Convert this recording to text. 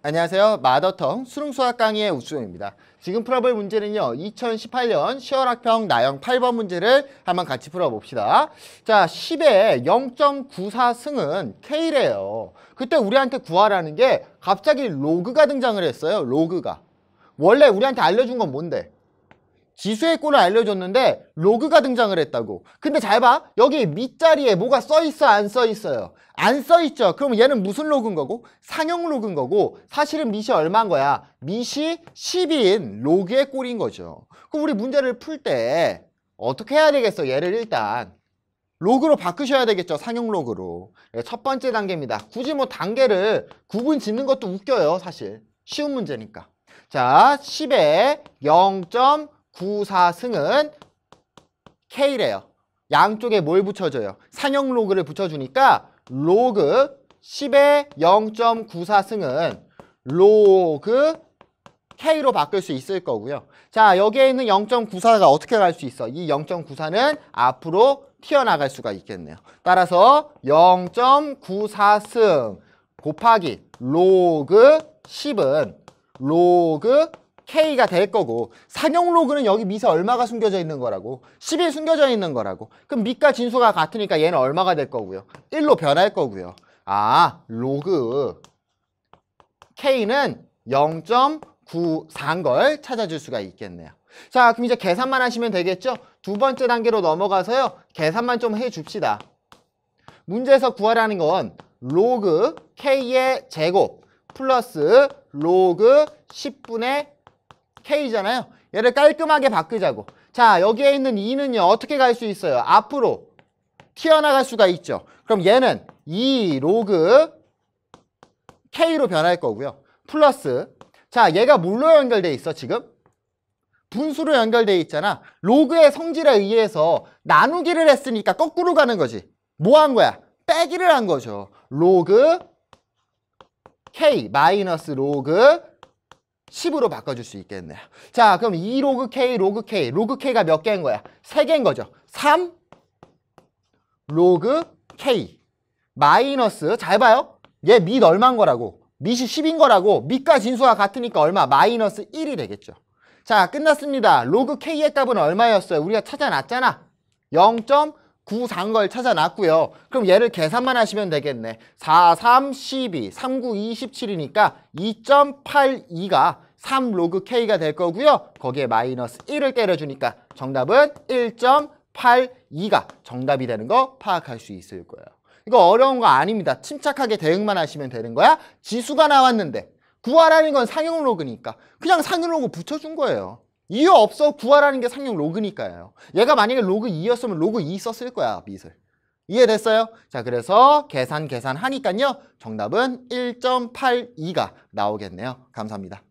안녕하세요. 마더텅 수능수학 강의의 우수영입니다. 지금 풀어볼 문제는요. 2018년 시0월 학평 나영 8번 문제를 한번 같이 풀어봅시다. 자, 10에 0.94승은 K래요. 그때 우리한테 구하라는 게 갑자기 로그가 등장을 했어요. 로그가. 원래 우리한테 알려준 건 뭔데? 지수의 꼴을 알려줬는데 로그가 등장을 했다고. 근데 잘 봐. 여기 밑자리에 뭐가 써 있어 안 써 있어요. 안 써있죠. 그럼 얘는 무슨 로그인 거고? 상용 로그인 거고 사실은 밑이 얼마인 거야? 밑이 10인 로그의 꼴인 거죠. 그럼 우리 문제를 풀 때 어떻게 해야 되겠어? 얘를 일단 로그로 바꾸셔야 되겠죠. 상용 로그로. 네, 첫 번째 단계입니다. 굳이 뭐 단계를 구분 짓는 것도 웃겨요. 사실. 쉬운 문제니까. 자, 10에 0.94승은 K래요. 양쪽에 뭘 붙여줘요? 상형 로그를 붙여주니까 로그 10의 0.94승은 로그 K로 바꿀 수 있을 거고요. 자, 여기에 있는 0.94가 어떻게 갈 수 있어? 이 0.94는 앞으로 튀어나갈 수가 있겠네요. 따라서 0.94승 곱하기 로그 10은 로그 K가 될 거고 상용 로그는 여기 미에 얼마가 숨겨져 있는 거라고 10이 숨겨져 있는 거라고 그럼 밑과 진수가 같으니까 얘는 얼마가 될 거고요 1로 변할 거고요 아 로그 K는 0.94인 걸 찾아줄 수가 있겠네요 자 그럼 이제 계산만 하시면 되겠죠 두 번째 단계로 넘어가서요 계산만 좀 해줍시다 문제에서 구하라는 건 로그 K의 제곱 플러스 로그 10분의 K잖아요. 얘를 깔끔하게 바꾸자고. 자, 여기에 있는 2는요. 어떻게 갈 수 있어요? 앞으로 튀어나갈 수가 있죠. 그럼 얘는 2 e 로그 K로 변할 거고요. 플러스 자, 얘가 뭘로 연결돼 있어, 지금? 분수로 연결돼 있잖아. 로그의 성질에 의해서 나누기를 했으니까 거꾸로 가는 거지. 뭐 한 거야? 빼기를 한 거죠. 로그 K 마이너스 로그 10으로 바꿔줄 수 있겠네요. 자, 그럼 2 로그 k 로그 k 로그 k가 몇 개인 거야? 3개인 거죠. 3 로그 k 마이너스 잘 봐요. 얘 밑 얼마인 거라고? 밑이 10인 거라고 밑과 진수가 같으니까 얼마? 마이너스 1이 되겠죠. 자, 끝났습니다. 로그 k의 값은 얼마였어요? 우리가 찾아놨잖아. 0. 구산 걸 찾아놨고요. 그럼 얘를 계산만 하시면 되겠네. 4, 3, 12, 3, 9, 27이니까 2.82가 3 로그 k가 될 거고요. 거기에 마이너스 1을 때려주니까 정답은 1.82가 정답이 되는 거 파악할 수 있을 거예요. 이거 어려운 거 아닙니다. 침착하게 대응만 하시면 되는 거야. 지수가 나왔는데 구하라는 건 상용 로그니까 그냥 상용 로그 붙여준 거예요. 이유 없어 구하라는 게 상용 로그니까요. 얘가 만약에 로그 2였으면 로그 2 썼을 거야, 미을 이해됐어요? 자, 그래서 계산 계산하니까요. 정답은 1.82가 나오겠네요. 감사합니다.